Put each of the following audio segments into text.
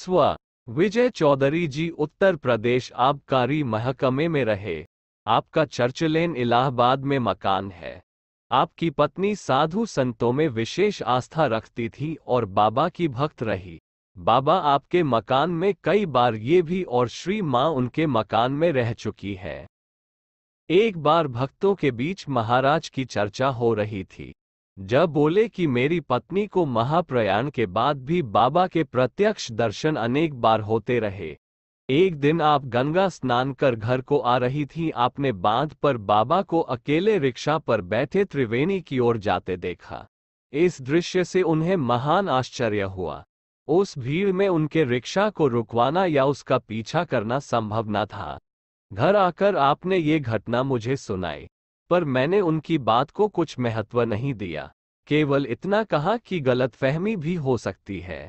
स्व विजय चौधरी जी उत्तर प्रदेश आबकारी महकमे में रहे आपका चर्चलेन इलाहाबाद में मकान है आपकी पत्नी साधु संतों में विशेष आस्था रखती थी और बाबा की भक्त रही बाबा आपके मकान में कई बार ये भी और श्री माँ उनके मकान में रह चुकी है एक बार भक्तों के बीच महाराज की चर्चा हो रही थी जब बोले कि मेरी पत्नी को महाप्रयाण के बाद भी बाबा के प्रत्यक्ष दर्शन अनेक बार होते रहे एक दिन आप गंगा स्नान कर घर को आ रही थीं आपने बांध पर बाबा को अकेले रिक्शा पर बैठे त्रिवेणी की ओर जाते देखा इस दृश्य से उन्हें महान आश्चर्य हुआ उस भीड़ में उनके रिक्शा को रुकवाना या उसका पीछा करना संभव न था घर आकर आपने ये घटना मुझे सुनाई पर मैंने उनकी बात को कुछ महत्व नहीं दिया केवल इतना कहा कि गलतफहमी भी हो सकती है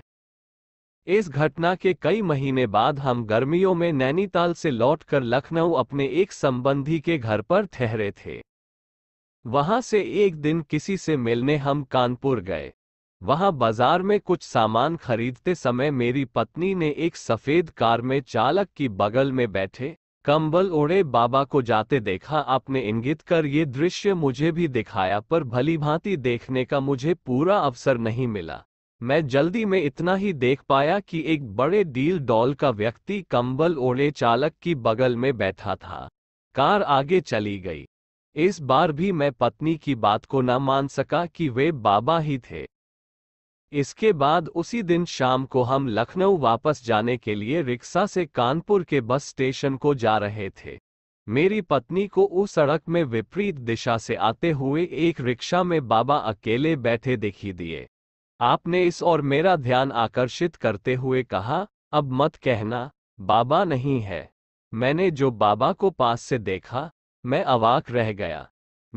इस घटना के कई महीने बाद हम गर्मियों में नैनीताल से लौटकर लखनऊ अपने एक संबंधी के घर पर ठहरे थे वहां से एक दिन किसी से मिलने हम कानपुर गए वहां बाजार में कुछ सामान खरीदते समय मेरी पत्नी ने एक सफेद कार में चालक की बगल में बैठे कंबल ओढ़े बाबा को जाते देखा आपने इंगित कर ये दृश्य मुझे भी दिखाया पर भलीभांति देखने का मुझे पूरा अवसर नहीं मिला मैं जल्दी में इतना ही देख पाया कि एक बड़े डील डॉल का व्यक्ति कंबल ओढ़े चालक की बगल में बैठा था कार आगे चली गई इस बार भी मैं पत्नी की बात को न मान सका कि वे बाबा ही थे इसके बाद उसी दिन शाम को हम लखनऊ वापस जाने के लिए रिक्शा से कानपुर के बस स्टेशन को जा रहे थे मेरी पत्नी को उस सड़क में विपरीत दिशा से आते हुए एक रिक्शा में बाबा अकेले बैठे दिखी दिए आपने इस और मेरा ध्यान आकर्षित करते हुए कहा अब मत कहना बाबा नहीं है मैंने जो बाबा को पास से देखा मैं अवाक रह गया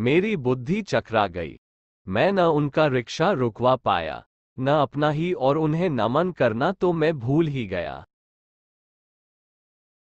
मेरी बुद्धि चकरा गई मैं न उनका रिक्शा रुकवा पाया न अपना ही और उन्हें नमन करना तो मैं भूल ही गया